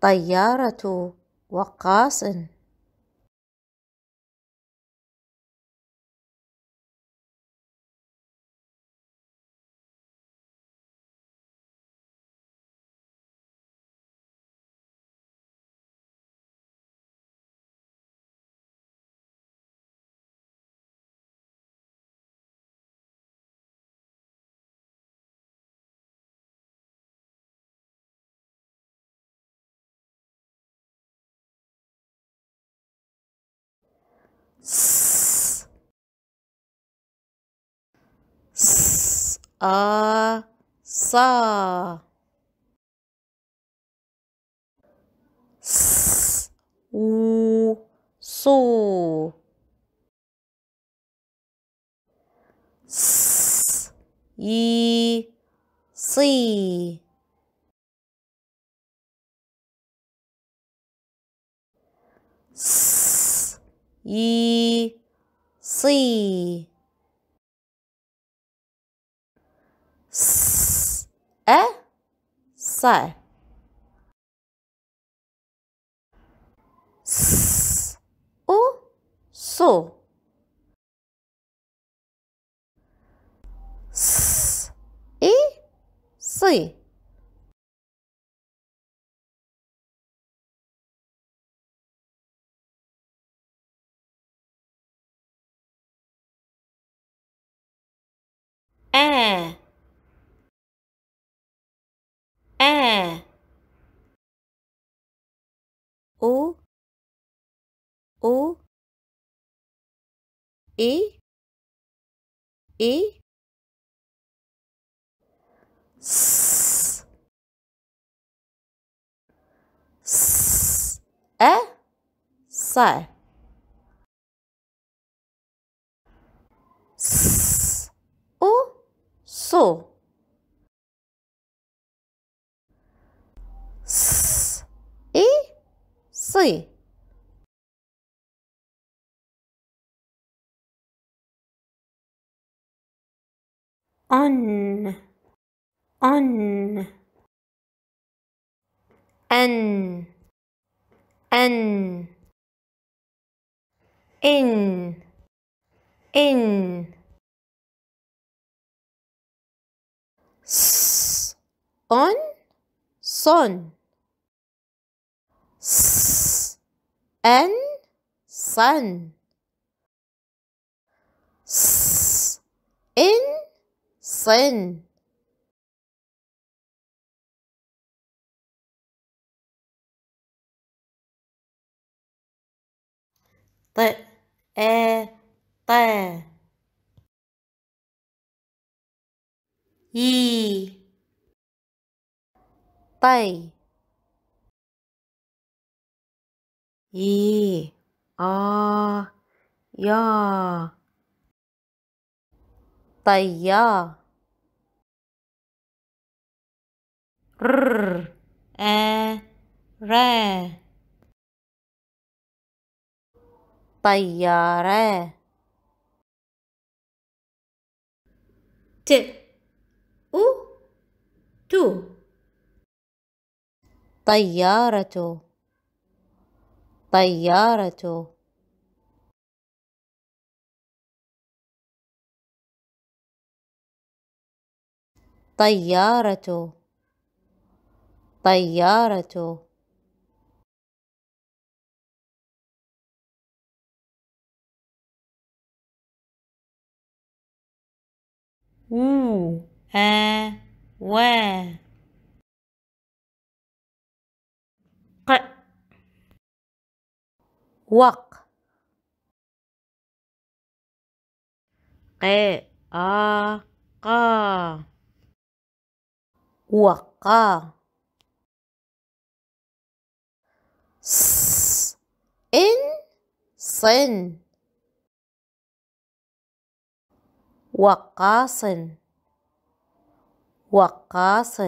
طيارة وقاص 二三五数一 C 一 C。é sai. u o S, e si e e é sai o so e sei on on an an in in s on son s an sun s in 岑，泰，埃，泰，伊，泰，伊，啊，呀，泰呀。r, a, ra. طيارة ت و تو طيارة طيارة طيارة طيارته و آ آه، و ق وق ق آ قا وقا ص إن صن وقاص وقاص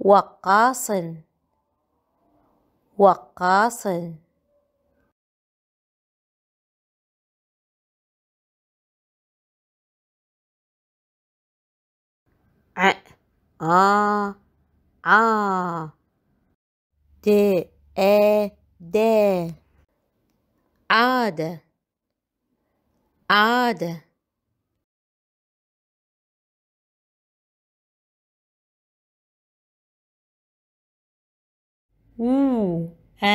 وقاص وقاص ع د آ د عاد عاد و آ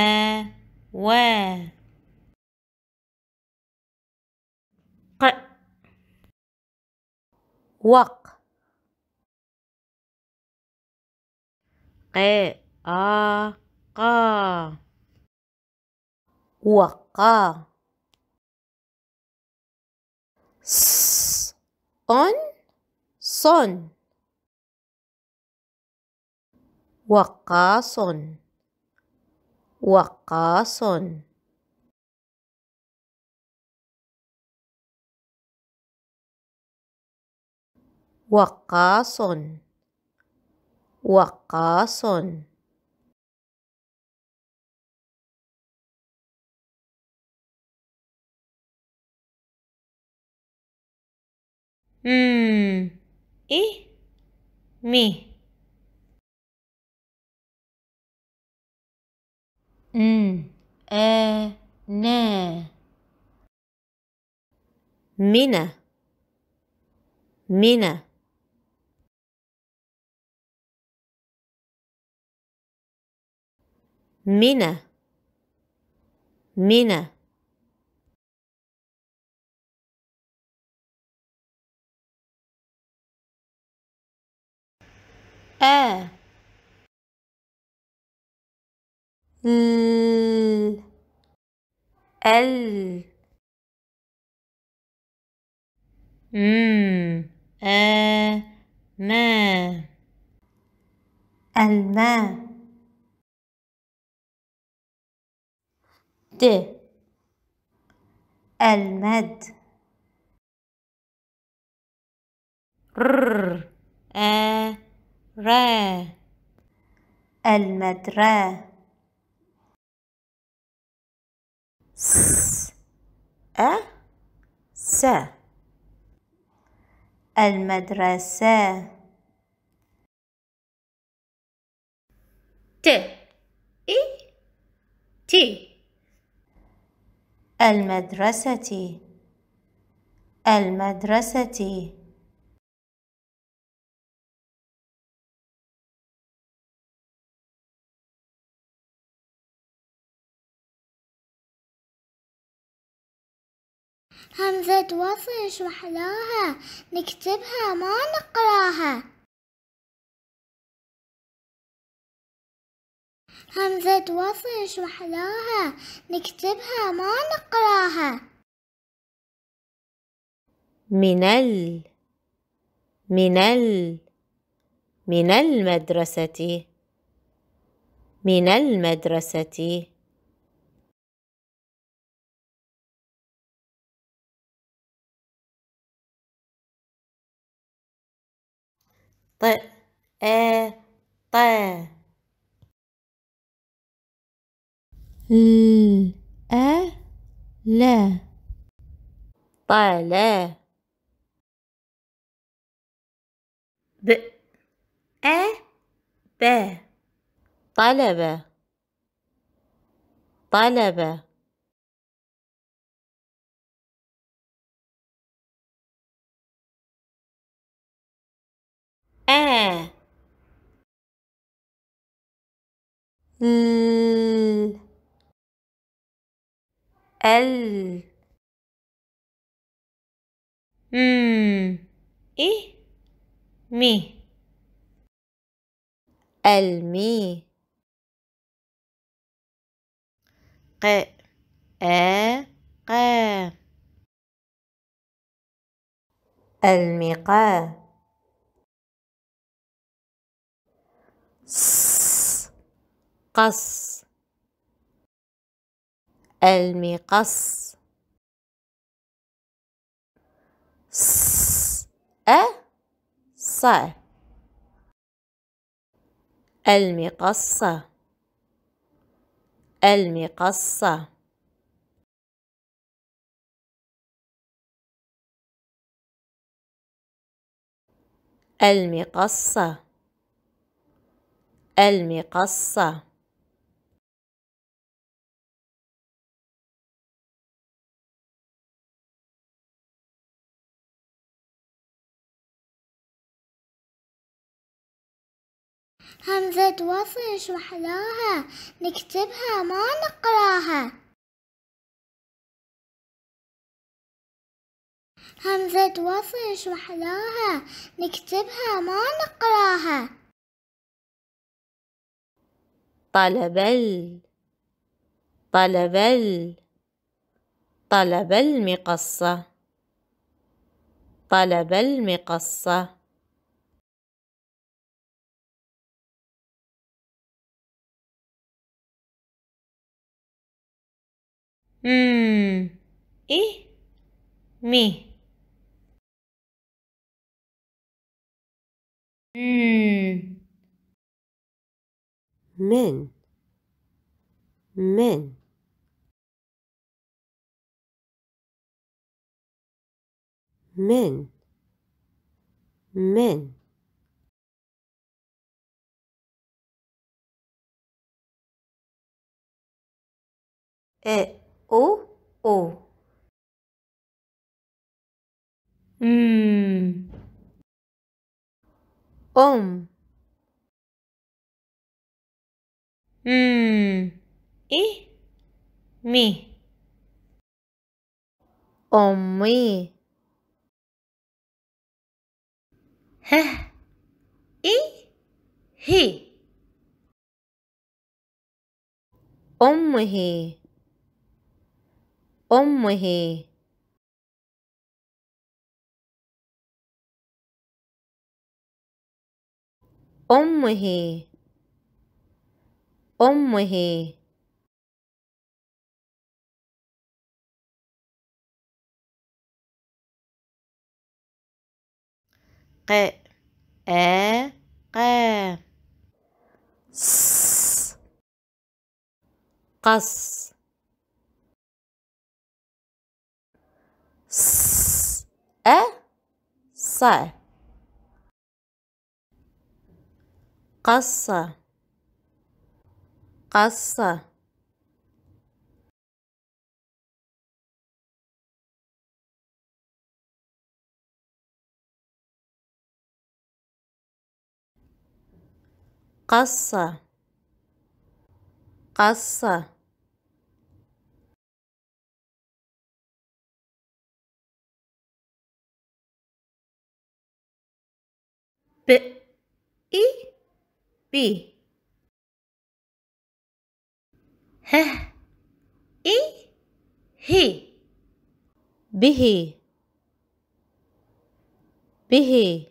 و ق وق ق آ قا وقا س أن صن وقاص وقاص وقاص وقاص م إيه مي ن آ نا منى منى منى منى آ ال ال م آ ما الماء المد المد ر آ را المدرة س أ س المدرسة ت إي تي المدرسة المدرسة همزة وصل شو أحلاها نكتبها ما نقراها همزة وصل نشرح محلاها نكتبها ما نقراها من ال من ال من المدرسة من المدرسة ط آ ط ل أ لا طلا ب أ ب طلب طلب آ ل ال م إيه مي المي ق آ ق المقا س قص المقص ص أ ص المقصة المقصة المقصة المقصة همزة وصل شو أحلاها نكتبها ما نقراها همزة وصل شو أحلاها نكتبها ما نقراها طلب ال طلب ال طلب المقصة طلب المقصة Mm. E. Me. Mm. Men. Men. men men it O O. Mm. Om. Mm. I. Me. Ommi. Heh. I. He. Omhi. أمه أمه أمه ق آ س قص a ص قص قص قص قص B E B H E He Bihi Bihi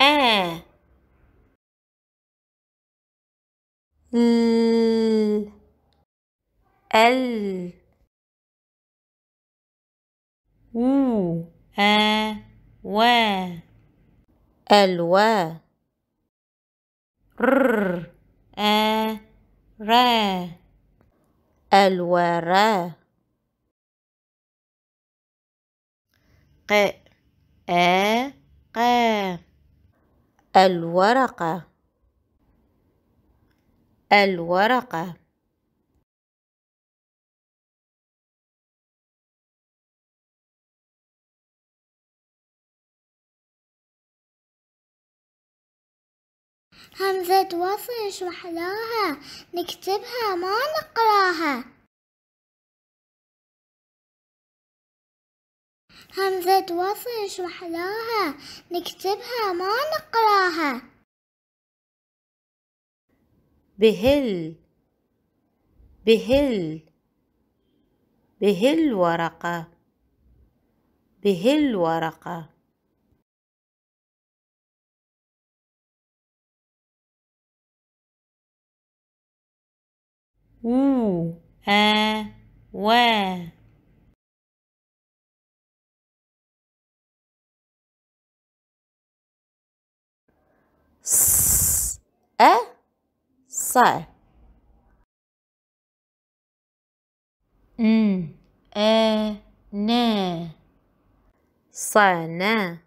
a l ال و آ و الوا ر آ و ر ق آ ق الورقة الورقة همزة وصل شو أحلاها نكتبها ما نقراها همزة وصل شو أحلاها نكتبها ما نقراها بهل بهل بهل ورقة بهل ورقة Woo, eh, where. S, eh, say. Mm. eh, ne. Say, ne.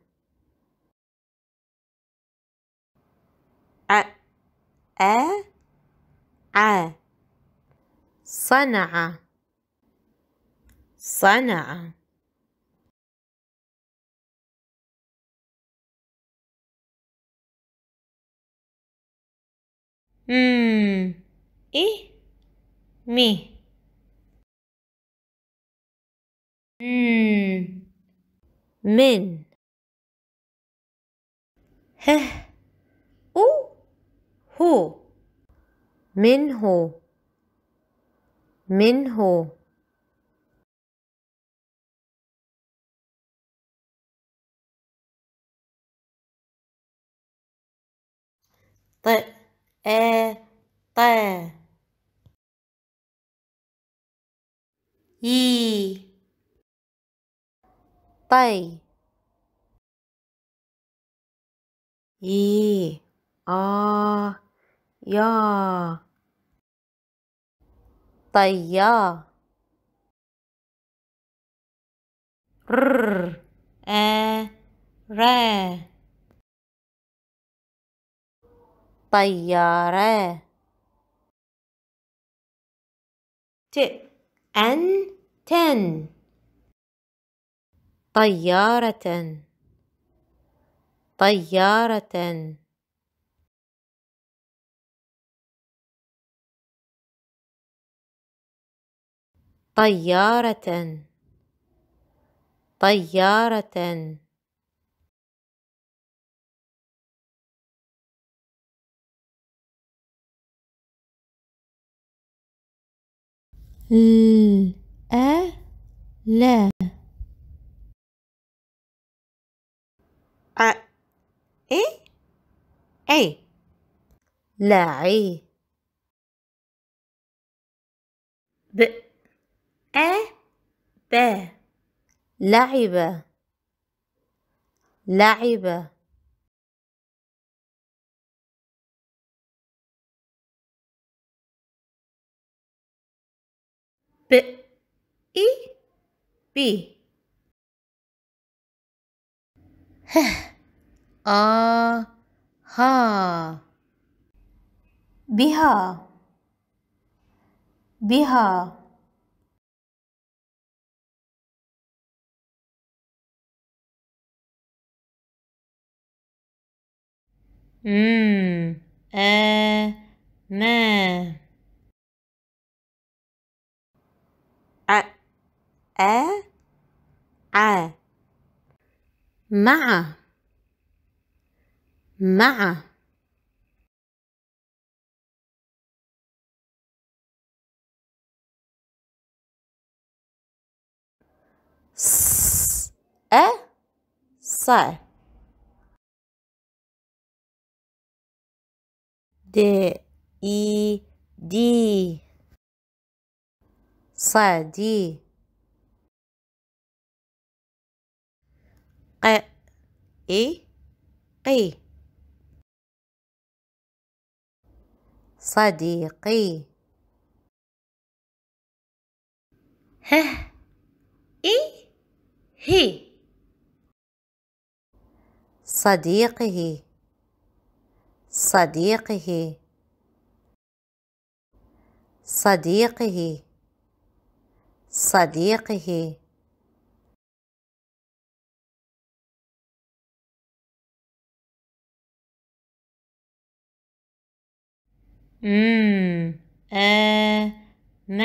Eh, eh, eh. صنع صنع مم إيه مي من هه أو هو هو منه ت أ ت ي ت ي أ ي طيار ر آ را طيارة ت أن تن طيارة طيارة طيارة طيارة ل أ لا أ إيه أي لعي ب أبى لعب لعب ب إي بي ه آ ها بها بها مم أنا آه، أ أ ع مع مع س أ ص د إي دي صدي ق إي قي صديقي هه إي هي صديقه صديقه صديقه صديقه م آ م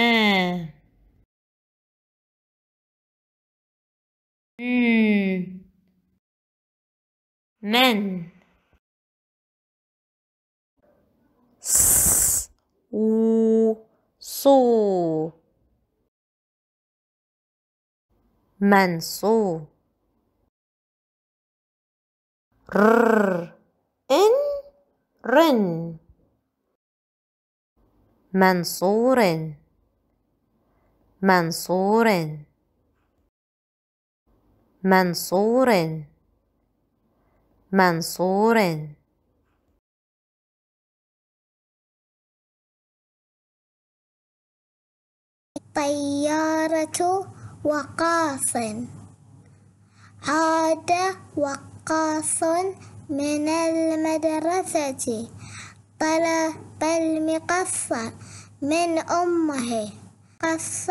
من u su منصوب ر ان رن منصور منصور منصور منصور الطيارة وقاص عاد وقاص من المدرسة طلب المقص من أمه قص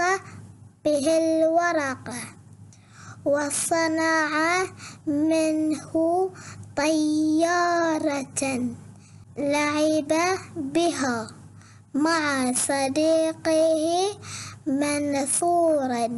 به الورق وصنع منه طيارة لعب بها مع صديقه منثورا